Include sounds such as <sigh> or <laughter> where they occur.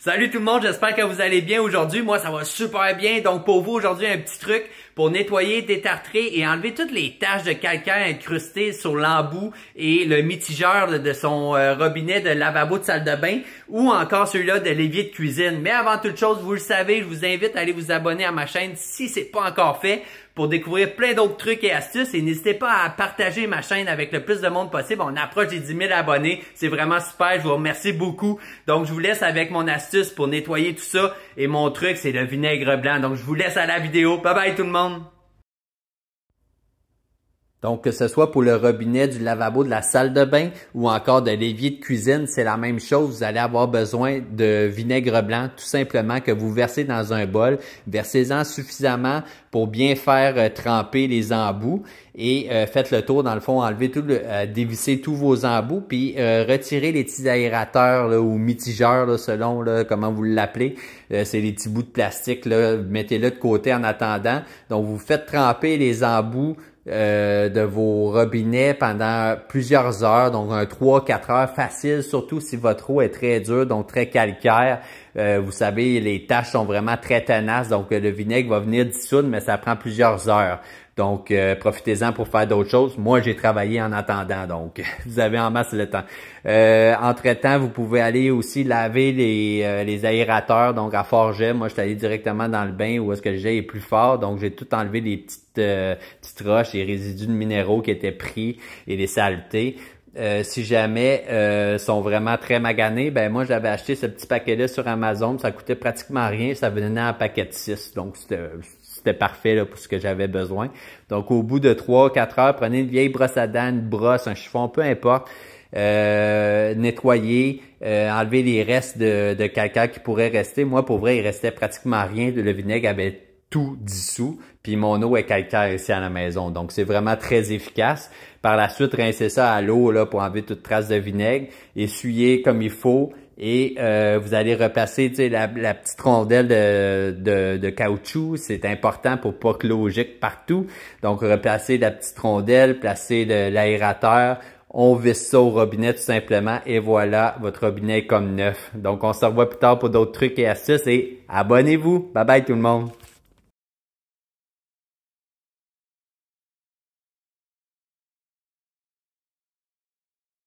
Salut tout le monde, j'espère que vous allez bien aujourd'hui. Moi, ça va super bien. Donc, pour vous aujourd'hui, un petit truc pour nettoyer, détartrer et enlever toutes les taches de calcaire incrustées sur l'embout et le mitigeur de son euh, robinet de lavabo de salle de bain ou encore celui-là de l'évier de cuisine. Mais avant toute chose, vous le savez, je vous invite à aller vous abonner à ma chaîne si c'est pas encore fait pour découvrir plein d'autres trucs et astuces. Et n'hésitez pas à partager ma chaîne avec le plus de monde possible. On approche des 10 000 abonnés. C'est vraiment super. Je vous remercie beaucoup. Donc, je vous laisse avec mon astuce pour nettoyer tout ça. Et mon truc, c'est le vinaigre blanc. Donc, je vous laisse à la vidéo. Bye bye tout le monde! Donc, que ce soit pour le robinet du lavabo de la salle de bain ou encore de l'évier de cuisine, c'est la même chose. Vous allez avoir besoin de vinaigre blanc, tout simplement, que vous versez dans un bol. Versez-en suffisamment pour bien faire euh, tremper les embouts et euh, faites le tour, dans le fond, enlevez tout, le, euh, dévissez tous vos embouts, puis retirez les petits aérateurs ou mitigeurs, selon comment vous l'appelez. c'est les petits bouts de plastique, mettez-le de côté en attendant. Donc, vous faites tremper les embouts euh, de vos robinets pendant plusieurs heures, donc un 3-4 heures facile, surtout si votre eau est très dure, donc très calcaire. Euh, vous savez, les taches sont vraiment très tenaces, donc euh, le vinaigre va venir dissoudre, mais ça prend plusieurs heures. Donc, euh, profitez-en pour faire d'autres choses. Moi, j'ai travaillé en attendant, donc <laughs> vous avez en masse le temps. Euh, entre-temps, vous pouvez aller aussi laver les, euh, les aérateurs, donc à forger. Moi, je suis allé directement dans le bain où est-ce que le jet est plus fort, donc j'ai tout enlevé les petites, petites roches, les résidus de minéraux qui étaient pris et les saletés. si jamais euh, sont vraiment très maganés, ben moi j'avais acheté ce petit paquet-là sur Amazon, ça coûtait pratiquement rien, ça venait en paquet de 6, donc c'était parfait là, pour ce que j'avais besoin. Donc, au bout de 3-4 heures, prenez une vieille brosse à dents, une brosse, un chiffon, peu importe. Euh, nettoyez, nettoyer, euh, enlever les restes de, de calcaire qui pourraient rester. Moi, pour vrai, il restait pratiquement rien. Le vinaigre avait tout dissous, puis mon eau est calcaire ici à la maison. Donc, c'est vraiment très efficace. Par la suite, rincez ça à l'eau là pour enlever toute trace de vinaigre, essuyez comme il faut, et euh, vous allez repasser la, petite rondelle de, caoutchouc. C'est important pour pas que logique partout. Donc, replacer la petite rondelle, placer l'aérateur. On visse ça au robinet tout simplement et voilà, votre robinet est comme neuf. Donc, on se revoit plus tard pour d'autres trucs et astuces et abonnez-vous. Bye bye tout le monde.